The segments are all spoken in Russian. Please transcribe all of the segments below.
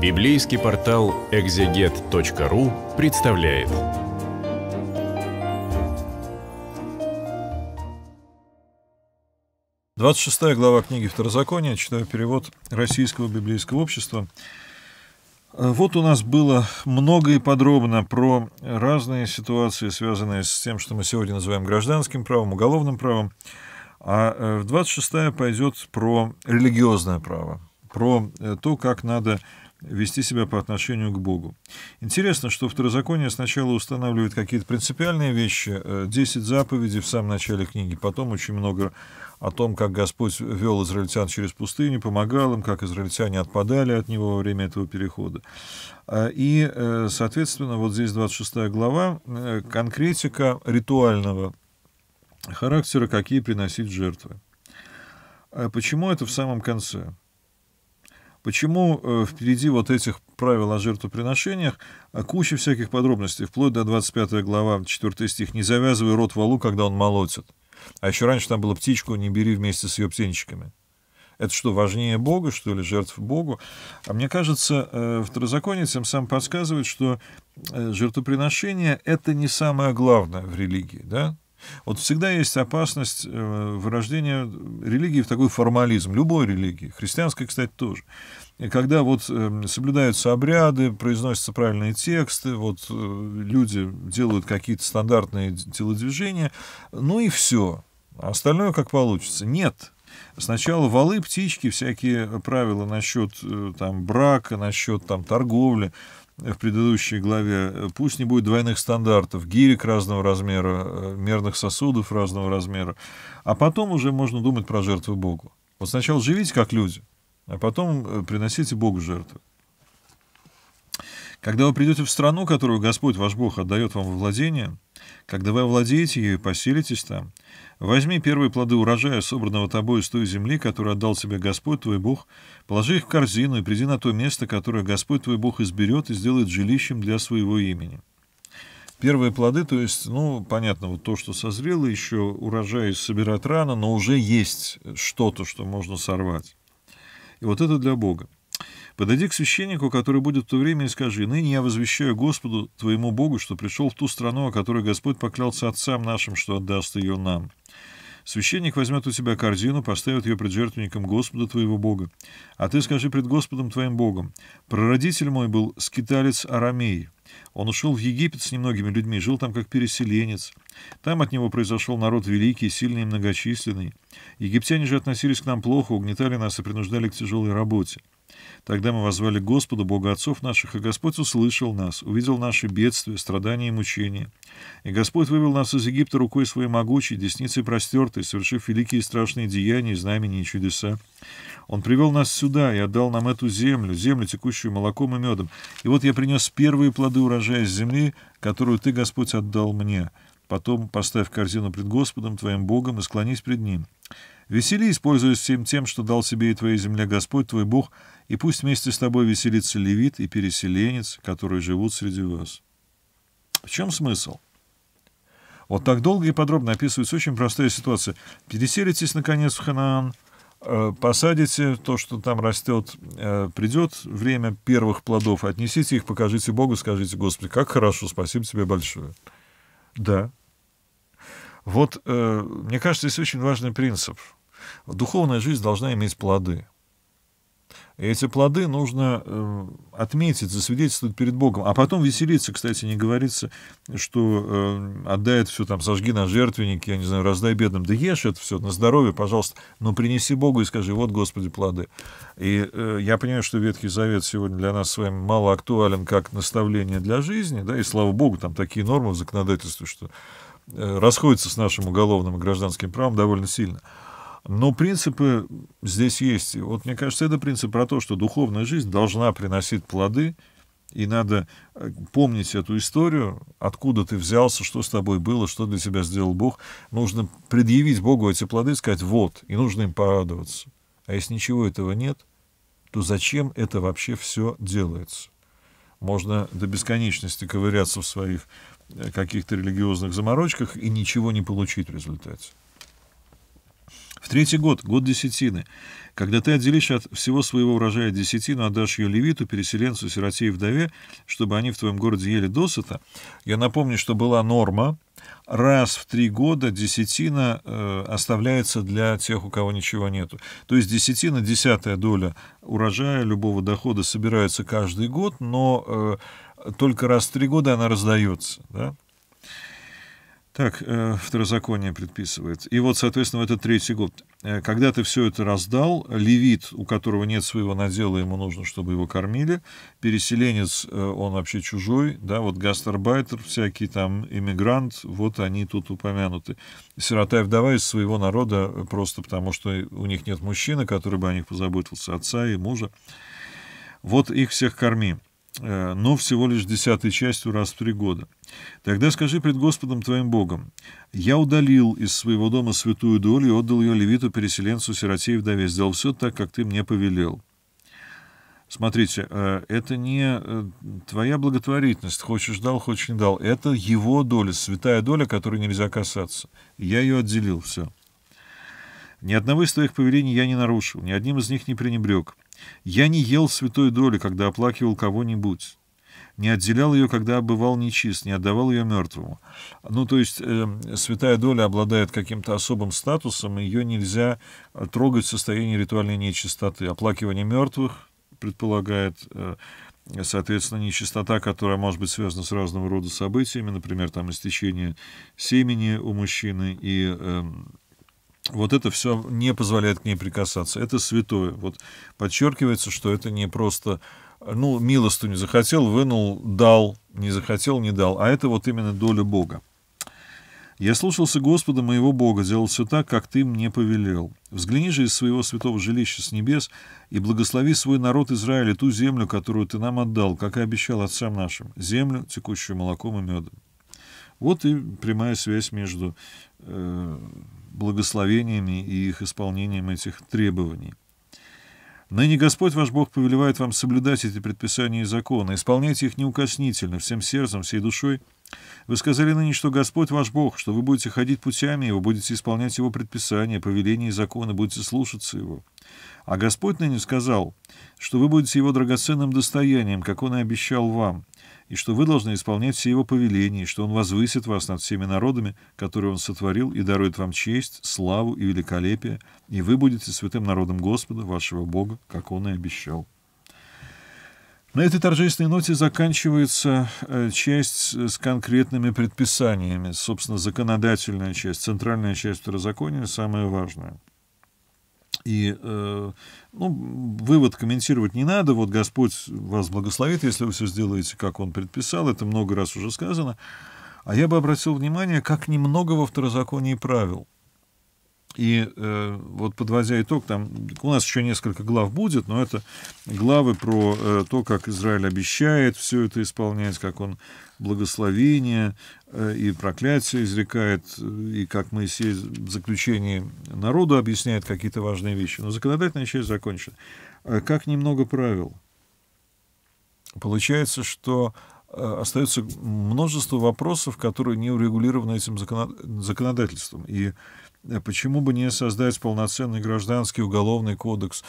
Библейский портал экзегет.ру представляет. Двадцать шестая глава книги Второзакония, читаю перевод Российского библейского общества. Вот у нас было много и подробно про разные ситуации, связанные с тем, что мы сегодня называем гражданским правом, уголовным правом. А э, в 26-я пойдет про религиозное право, про э, то, как надо вести себя по отношению к Богу. Интересно, что второзаконие сначала устанавливает какие-то принципиальные вещи, 10 э, заповедей в самом начале книги, потом очень много о том, как Господь вел израильтян через пустыню, помогал им, как израильтяне отпадали от него во время этого перехода. А, и, э, соответственно, вот здесь 26 глава, э, конкретика ритуального характера, какие приносить жертвы. А почему это в самом конце? Почему э, впереди вот этих правил о жертвоприношениях а куча всяких подробностей, вплоть до 25 глава, 4 стих, «Не завязывай рот валу, когда он молотит». А еще раньше там было «Птичку не бери вместе с ее птенчиками». Это что, важнее Бога, что ли, жертв Богу? А мне кажется, э, второзаконие тем самым подсказывает, что э, жертвоприношение — это не самое главное в религии, да? Вот всегда есть опасность э, вырождения религии в такой формализм, любой религии, христианской, кстати, тоже. И когда вот эм, соблюдаются обряды, произносятся правильные тексты, вот э, люди делают какие-то стандартные телодвижения, ну и все. А остальное как получится. Нет, Сначала валы, птички, всякие правила насчет э, там, брака, насчет там, торговли в предыдущей главе, э, пусть не будет двойных стандартов, гирек разного размера, э, мерных сосудов разного размера, а потом уже можно думать про жертвы Богу. Вот сначала живите как люди, а потом э, приносите Богу жертвы. Когда вы придете в страну, которую Господь ваш Бог отдает вам во владение, когда вы овладеете ею и поселитесь там, возьми первые плоды урожая, собранного тобой из той земли, которую отдал тебе Господь твой Бог, положи их в корзину и приди на то место, которое Господь твой Бог изберет и сделает жилищем для своего имени. Первые плоды, то есть, ну, понятно, вот то, что созрело, еще урожай собирать рано, но уже есть что-то, что можно сорвать. И вот это для Бога. Подойди к священнику, который будет в то время, и скажи, «Ныне я возвещаю Господу, твоему Богу, что пришел в ту страну, о которой Господь поклялся отцам нашим, что отдаст ее нам». Священник возьмет у тебя корзину, поставит ее пред жертвенником Господа твоего Бога. А ты скажи пред Господом твоим Богом, «Прародитель мой был скиталец Арамей». Он ушел в Египет с немногими людьми, жил там как переселенец. Там от него произошел народ великий, сильный и многочисленный. Египтяне же относились к нам плохо, угнетали нас и принуждали к тяжелой работе. Тогда мы возвали Господу, Бога отцов наших, и Господь услышал нас, увидел наши бедствия, страдания и мучения. И Господь вывел нас из Египта рукой своей могучей, десницей простертой, совершив великие и страшные деяния, знамения и чудеса. Он привел нас сюда и отдал нам эту землю, землю, текущую молоком и медом. И вот я принес первые плоды урожая из земли, которую ты, Господь, отдал мне. Потом поставь корзину пред Господом, твоим Богом, и склонись пред Ним. Веселись, используясь всем тем, что дал себе и твоей земле Господь, твой Бог, и пусть вместе с тобой веселится левит и переселенец, которые живут среди вас. В чем смысл? Вот так долго и подробно описывается очень простая ситуация. Переселитесь, наконец, в Ханаан, э, посадите то, что там растет, э, придет время первых плодов, отнесите их, покажите Богу, скажите, Господи, как хорошо, спасибо тебе большое. Да. Вот, э, мне кажется, есть очень важный принцип – духовная жизнь должна иметь плоды. И эти плоды нужно э, отметить, засвидетельствовать перед Богом. А потом веселиться, кстати, не говорится, что э, отдай это все, там, сожги на жертвенник, я не знаю, раздай бедным. Да ешь это все, на здоровье, пожалуйста, но принеси Богу и скажи, вот, Господи, плоды. И э, я понимаю, что Ветхий Завет сегодня для нас с вами мало актуален как наставление для жизни, да, и слава Богу, там такие нормы в законодательстве, что э, расходятся с нашим уголовным и гражданским правом довольно сильно. Но принципы здесь есть. вот мне кажется, это принцип про то, что духовная жизнь должна приносить плоды, и надо э, помнить эту историю, откуда ты взялся, что с тобой было, что для тебя сделал Бог. Нужно предъявить Богу эти плоды, сказать «вот», и нужно им порадоваться. А если ничего этого нет, то зачем это вообще все делается? Можно до бесконечности ковыряться в своих э, каких-то религиозных заморочках и ничего не получить в результате. Третий год, год десятины, когда ты отделишь от всего своего урожая десятину, отдашь ее левиту, переселенцу, сироте и вдове, чтобы они в твоем городе ели досыта. Я напомню, что была норма, раз в три года десятина э, оставляется для тех, у кого ничего нету. То есть десятина, десятая доля урожая любого дохода собирается каждый год, но э, только раз в три года она раздается, да? Так, э, второзаконие предписывает. И вот, соответственно, этот третий год. Э, когда ты все это раздал, левит, у которого нет своего надела, ему нужно, чтобы его кормили, переселенец, э, он вообще чужой, да, вот гастарбайтер, всякий там иммигрант, вот они тут упомянуты. Сирота и вдова из своего народа, просто потому что у них нет мужчины, который бы о них позаботился, отца и мужа. Вот их всех корми, но ну, всего лишь десятой частью раз в три года – Тогда скажи пред Господом твоим Богом, «Я удалил из своего дома святую долю и отдал ее левиту, переселенцу, сироте и вдове, сделал все так, как ты мне повелел». Смотрите, э, это не э, твоя благотворительность, хочешь дал, хочешь не дал. Это его доля, святая доля, которой нельзя касаться. Я ее отделил, все. Ни одного из твоих повелений я не нарушил, ни одним из них не пренебрег. Я не ел святой доли, когда оплакивал кого-нибудь не отделял ее, когда бывал нечист, не отдавал ее мертвому. Ну, то есть э, святая доля обладает каким-то особым статусом, ее нельзя э, трогать в состоянии ритуальной нечистоты. Оплакивание мертвых предполагает... Э, Соответственно, нечистота, которая может быть связана с разного рода событиями, например, там истечение семени у мужчины и э, вот это все не позволяет к ней прикасаться. Это святое. Вот подчеркивается, что это не просто ну, не захотел, вынул, дал, не захотел, не дал. А это вот именно доля Бога. «Я слушался Господа моего Бога, делал все так, как ты мне повелел. Взгляни же из своего святого жилища с небес и благослови свой народ Израиля, ту землю, которую ты нам отдал, как и обещал отцам нашим, землю, текущую молоком и медом». Вот и прямая связь между э, благословениями и их исполнением этих требований. Ныне Господь ваш Бог повелевает вам соблюдать эти предписания и законы, исполнять их неукоснительно, всем сердцем, всей душой. Вы сказали ныне, что Господь ваш Бог, что вы будете ходить путями Его, будете исполнять Его предписания, повеления и законы, будете слушаться Его. А Господь ныне сказал, что вы будете его драгоценным достоянием, как он и обещал вам, и что вы должны исполнять все его повеления, и что он возвысит вас над всеми народами, которые он сотворил, и дарует вам честь, славу и великолепие, и вы будете святым народом Господа, вашего Бога, как он и обещал». На этой торжественной ноте заканчивается э, часть с конкретными предписаниями, собственно, законодательная часть, центральная часть второзакония, самая важная. И э, ну, вывод комментировать не надо. Вот Господь вас благословит, если вы все сделаете, как Он предписал. Это много раз уже сказано. А я бы обратил внимание, как немного во второзаконии правил. И э, вот подводя итог, там у нас еще несколько глав будет, но это главы про э, то, как Израиль обещает все это исполнять, как он благословение э, и проклятие изрекает, и как Моисей в заключении народу объясняет какие-то важные вещи. Но законодательная часть закончена. А как немного правил? Получается, что э, остается множество вопросов, которые не урегулированы этим законодательством. И Э, почему бы не создать полноценный гражданский уголовный кодекс?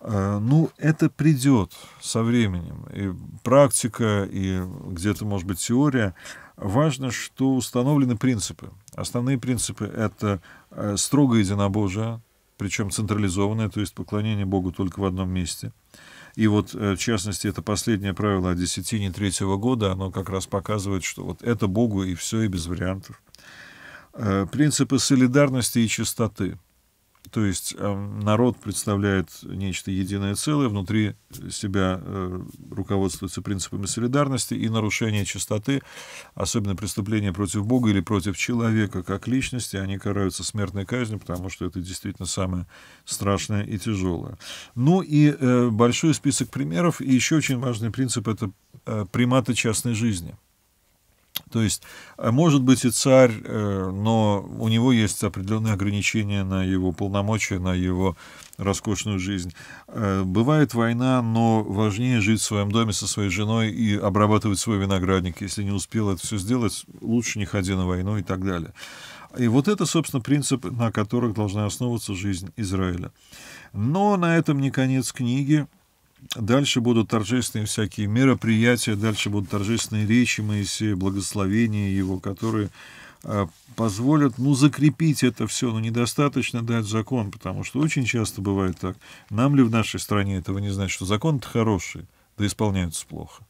Э, ну, это придет со временем. И практика, и где-то, может быть, теория. Важно, что установлены принципы. Основные принципы — это э, строгое единобожие, причем централизованное, то есть поклонение Богу только в одном месте. И вот, в частности, это последнее правило о десятине третьего года, оно как раз показывает, что вот это Богу и все, и без вариантов. Э, принципы солидарности и чистоты. То есть э, народ представляет нечто единое целое, внутри себя э, руководствуется принципами солидарности и нарушение чистоты, особенно преступления против Бога или против человека как личности, они караются смертной казнью, потому что это действительно самое страшное и тяжелое. Ну и большой список примеров, и еще очень важный принцип – это приматы частной жизни – то есть, э, может быть и царь, э, но у него есть определенные ограничения на его полномочия, на его роскошную жизнь. Э, бывает война, но важнее жить в своем доме со своей женой и обрабатывать свой виноградник. Если не успел это все сделать, лучше не ходи на войну и так далее. И вот это, собственно, принцип, на которых должна основываться жизнь Израиля. Но на этом не конец книги. Дальше будут торжественные всякие мероприятия, дальше будут торжественные речи Моисея, благословения его, которые а, позволят, ну, закрепить это все, но недостаточно дать закон, потому что очень часто бывает так. Нам ли в нашей стране этого не знать, что закон-то хороший, да исполняется плохо.